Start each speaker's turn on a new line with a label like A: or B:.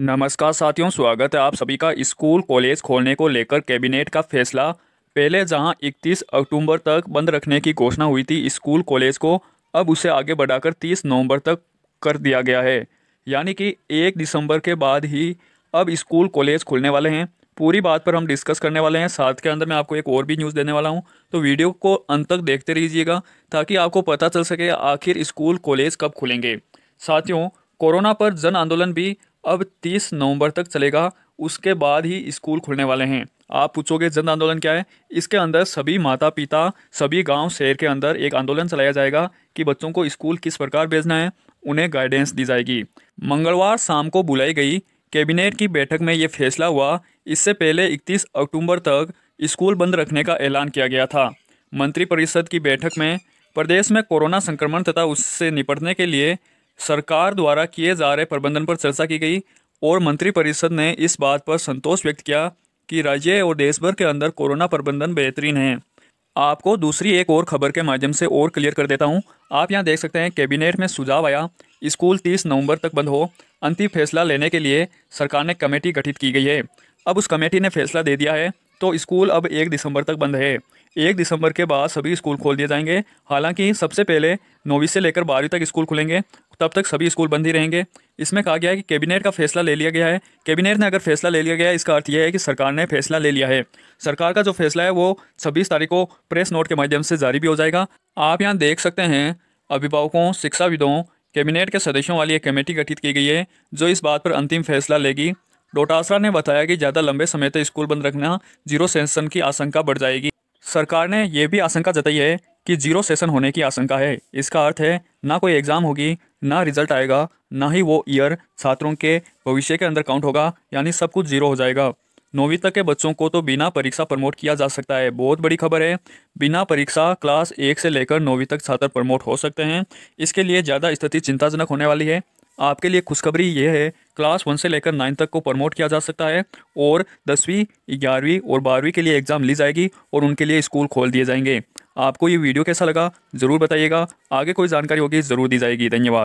A: नमस्कार साथियों स्वागत है आप सभी का स्कूल कॉलेज खोलने को लेकर कैबिनेट का फैसला पहले जहां 31 अक्टूबर तक बंद रखने की घोषणा हुई थी स्कूल कॉलेज को अब उसे आगे बढ़ाकर 30 नवंबर तक कर दिया गया है यानी कि एक दिसंबर के बाद ही अब स्कूल कॉलेज खुलने वाले हैं पूरी बात पर हम डिस्कस करने वाले हैं साथ के अंदर मैं आपको एक और भी न्यूज़ देने वाला हूँ तो वीडियो को अंत तक देखते रहिएगा ताकि आपको पता चल सके आखिर स्कूल कॉलेज कब खुलेंगे साथियों कोरोना पर जन आंदोलन भी अब 30 नवंबर तक चलेगा उसके बाद ही स्कूल खुलने वाले हैं आप पूछोगे जन आंदोलन क्या है इसके अंदर सभी माता पिता सभी गांव शहर के अंदर एक आंदोलन चलाया जाएगा कि बच्चों को स्कूल किस प्रकार भेजना है उन्हें गाइडेंस दी जाएगी मंगलवार शाम को बुलाई गई कैबिनेट की बैठक में ये फैसला हुआ इससे पहले 31 अक्टूबर तक स्कूल बंद रखने का ऐलान किया गया था मंत्रिपरिषद की बैठक में प्रदेश में कोरोना संक्रमण तथा उससे निपटने के लिए सरकार द्वारा किए जा रहे प्रबंधन पर चर्चा की गई और मंत्रिपरिषद ने इस बात पर संतोष व्यक्त किया कि राज्य और देश भर के अंदर कोरोना प्रबंधन बेहतरीन है आपको दूसरी एक और खबर के माध्यम से और क्लियर कर देता हूँ आप यहाँ देख सकते हैं कैबिनेट में सुझाव आया स्कूल 30 नवंबर तक बंद हो अंतिम फैसला लेने के लिए सरकार ने कमेटी गठित की गई है अब उस कमेटी ने फैसला दे दिया है तो स्कूल अब एक दिसंबर तक बंद है एक दिसंबर के बाद सभी स्कूल खोल दिए जाएंगे हालांकि सबसे पहले नौवीं से लेकर बारहवीं तक स्कूल खुलेंगे तब तक सभी स्कूल बंद ही रहेंगे इसमें कहा गया है कि कैबिनेट का फैसला ले लिया गया है कैबिनेट ने अगर फैसला ले लिया गया है इसका अर्थ यह है कि सरकार ने फैसला ले लिया है सरकार का जो फैसला है वो छब्बीस तारीख को प्रेस नोट के माध्यम से जारी भी हो जाएगा आप यहाँ देख सकते हैं अभिभावकों शिक्षाविदों कैबिनेट के सदस्यों वाली एक कमेटी गठित की गई है जो इस बात पर अंतिम फैसला लेगी डोटासरा ने बताया कि ज़्यादा लंबे समय तक स्कूल बंद रखना जीरो सेंसन की आशंका बढ़ जाएगी सरकार ने यह भी आशंका जताई है कि जीरो सेशन होने की आशंका है इसका अर्थ है ना कोई एग्ज़ाम होगी ना रिजल्ट आएगा ना ही वो ईयर छात्रों के भविष्य के अंदर काउंट होगा यानी सब कुछ जीरो हो जाएगा नौवीं तक के बच्चों को तो बिना परीक्षा प्रमोट किया जा सकता है बहुत बड़ी खबर है बिना परीक्षा क्लास एक से लेकर नौवीं तक छात्र प्रमोट हो सकते हैं इसके लिए ज़्यादा स्थिति चिंताजनक होने वाली है आपके लिए खुशखबरी यह है क्लास वन से लेकर नाइन तक को प्रमोट किया जा सकता है और दसवीं ग्यारहवीं और बारहवीं के लिए एग्ज़ाम ली जाएगी और उनके लिए स्कूल खोल दिए जाएंगे आपको ये वीडियो कैसा लगा ज़रूर बताइएगा आगे कोई जानकारी होगी ज़रूर दी जाएगी धन्यवाद